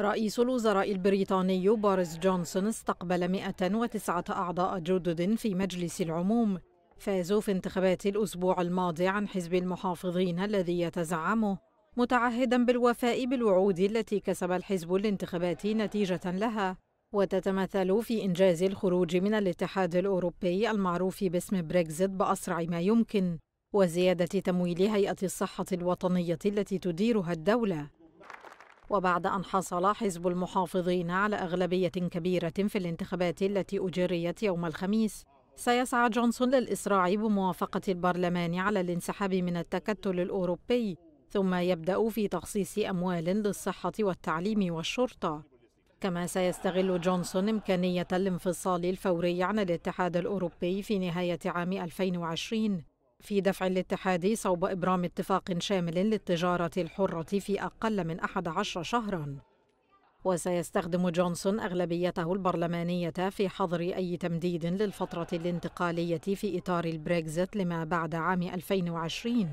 رئيس الوزراء البريطاني بوريس جونسون استقبل 109 أعضاء جدد في مجلس العموم فازوا في انتخابات الأسبوع الماضي عن حزب المحافظين الذي يتزعمه متعهدا بالوفاء بالوعود التي كسب الحزب الانتخابات نتيجة لها وتتمثل في إنجاز الخروج من الاتحاد الأوروبي المعروف باسم بريكزيت بأسرع ما يمكن وزيادة تمويل هيئة الصحة الوطنية التي تديرها الدولة وبعد أن حصل حزب المحافظين على أغلبية كبيرة في الانتخابات التي أجريت يوم الخميس سيسعى جونسون للإسراع بموافقة البرلمان على الانسحاب من التكتل الأوروبي ثم يبدأ في تخصيص أموال للصحة والتعليم والشرطة كما سيستغل جونسون إمكانية الانفصال الفوري عن الاتحاد الأوروبي في نهاية عام 2020 في دفع الاتحاد صوب إبرام اتفاق شامل للتجارة الحرة في أقل من 11 شهراً وسيستخدم جونسون أغلبيته البرلمانية في حظر أي تمديد للفترة الانتقالية في إطار البريكزت لما بعد عام 2020